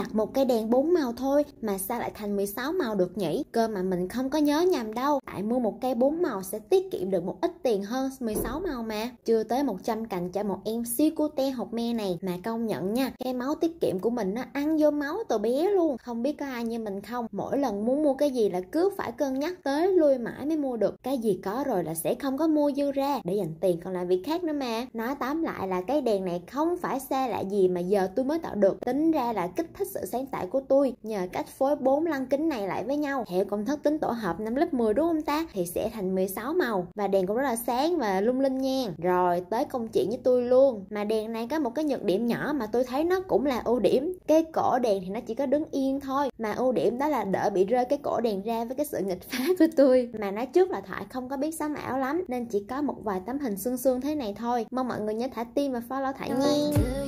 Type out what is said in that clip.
đặt một cây đèn bốn màu thôi mà sao lại thành 16 màu được nhỉ? Cơ mà mình không có nhớ nhầm đâu. Tại mua một cây bốn màu sẽ tiết kiệm được một ít tiền hơn 16 màu mà. Chưa tới 100 cành cho một em siêu cu te hột me này mà công nhận nha. Cái máu tiết kiệm của mình nó ăn vô máu từ bé luôn. Không biết có ai như mình không. Mỗi lần muốn mua cái gì là cứ phải cân nhắc tới lui mãi mới mua được. Cái gì có rồi là sẽ không có mua dư ra để dành tiền còn lại việc khác nữa mà. Nói tóm lại là cái đèn này không phải xa lạ gì mà giờ tôi mới tạo được. Tính ra là kích thích sự sáng tạo của tôi nhờ cách phối bốn lăng kính này lại với nhau theo công thức tính tổ hợp năm lớp 10 đúng không ta thì sẽ thành 16 màu và đèn cũng rất là sáng và lung linh nha rồi tới công chuyện với tôi luôn mà đèn này có một cái nhược điểm nhỏ mà tôi thấy nó cũng là ưu điểm cái cổ đèn thì nó chỉ có đứng yên thôi mà ưu điểm đó là đỡ bị rơi cái cổ đèn ra với cái sự nghịch phá của tôi mà nói trước là thoại không có biết sáng ảo lắm nên chỉ có một vài tấm hình xương xương thế này thôi mong mọi người nhớ thả tim và follow thả nha